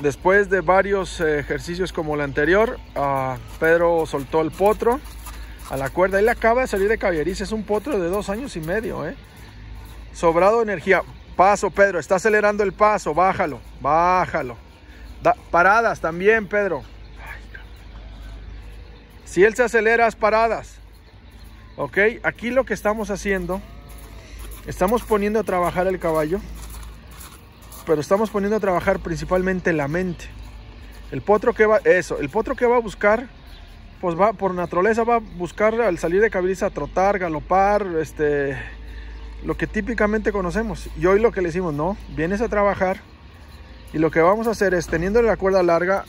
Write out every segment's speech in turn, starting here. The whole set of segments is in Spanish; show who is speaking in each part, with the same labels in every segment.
Speaker 1: Después de varios eh, ejercicios como el anterior, ah, Pedro soltó el potro a la cuerda. Él acaba de salir de caballeriza, es un potro de dos años y medio. ¿eh? Sobrado energía. Paso, Pedro, está acelerando el paso, bájalo, bájalo. paradas también, Pedro. Si él se acelera, paradas. Ok, aquí lo que estamos haciendo, estamos poniendo a trabajar el caballo pero estamos poniendo a trabajar principalmente la mente. El potro que va, eso, el potro que va a buscar, pues va por naturaleza va a buscar al salir de cabriza trotar, galopar, este, lo que típicamente conocemos. Y hoy lo que le decimos, no, vienes a trabajar y lo que vamos a hacer es teniéndole la cuerda larga,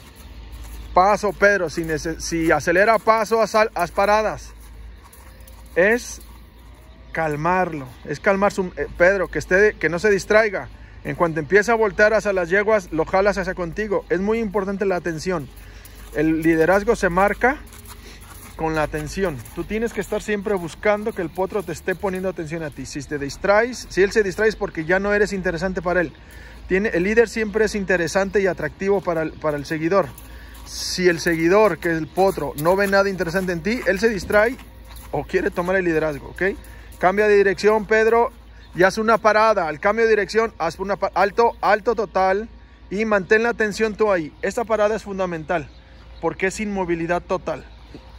Speaker 1: paso, Pedro, si, si acelera paso, haz, paradas. Es calmarlo, es calmar su eh, Pedro, que esté que no se distraiga. En cuanto empieza a voltar hacia las yeguas, lo jalas hacia contigo. Es muy importante la atención. El liderazgo se marca con la atención. Tú tienes que estar siempre buscando que el potro te esté poniendo atención a ti. Si te distraes, si él se distrae es porque ya no eres interesante para él. Tiene, el líder siempre es interesante y atractivo para el, para el seguidor. Si el seguidor, que es el potro, no ve nada interesante en ti, él se distrae o quiere tomar el liderazgo, ¿ok? Cambia de dirección, Pedro, y haz una parada. Al cambio de dirección, haz una alto, alto total y mantén la atención tú ahí. Esta parada es fundamental porque es inmovilidad total.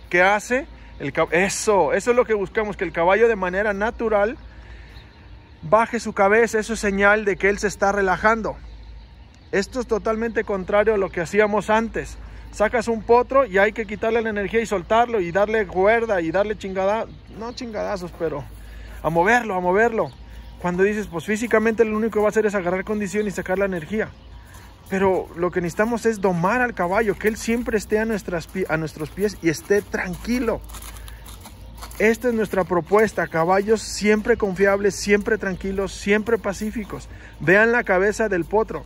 Speaker 1: ¿Qué hace? El eso, eso es lo que buscamos, que el caballo de manera natural baje su cabeza, eso es señal de que él se está relajando. Esto es totalmente contrario a lo que hacíamos antes. Sacas un potro y hay que quitarle la energía y soltarlo y darle cuerda y darle chingada, no chingadazos, pero a moverlo, a moverlo. Cuando dices, pues físicamente lo único que va a hacer es agarrar condición y sacar la energía. Pero lo que necesitamos es domar al caballo, que él siempre esté a, nuestras, a nuestros pies y esté tranquilo. Esta es nuestra propuesta, caballos siempre confiables, siempre tranquilos, siempre pacíficos. Vean la cabeza del potro.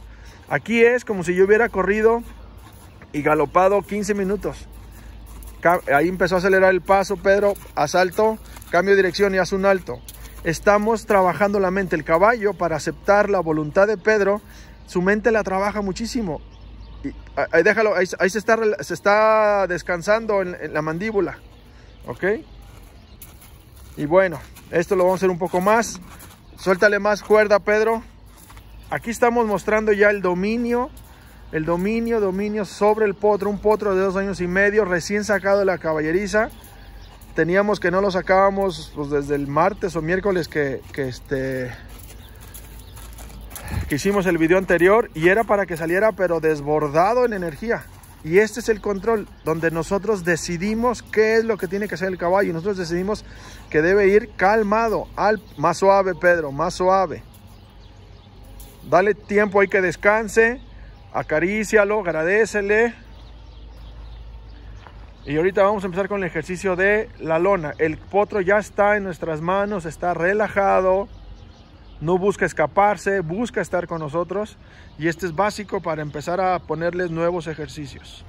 Speaker 1: Aquí es como si yo hubiera corrido y galopado 15 minutos. Ahí empezó a acelerar el paso, Pedro, asalto, cambio de dirección y hace un alto estamos trabajando la mente. El caballo, para aceptar la voluntad de Pedro, su mente la trabaja muchísimo. Y, ahí, déjalo, ahí, se, está, descansando en, la mandíbula. ¿Ok? Y bueno, esto lo vamos a hacer un poco más. Suéltale más cuerda, Pedro. Aquí estamos mostrando ya el dominio. El dominio, dominio sobre el potro. Un potro de dos años y medio, recién sacado de la caballeriza teníamos que no lo sacábamos pues, desde el martes o miércoles que, que, este, que hicimos el video anterior y era para que saliera pero desbordado en energía. Y este es el control donde nosotros decidimos qué es lo que tiene que hacer el caballo. Nosotros decidimos que debe ir calmado, más suave Pedro, más suave. Dale tiempo ahí que descanse, acarícialo, agradecele y ahorita vamos a empezar con el ejercicio de la lona. El potro ya está en nuestras manos, está relajado, no busca escaparse, busca estar con nosotros. Y este es básico para empezar a ponerles nuevos ejercicios.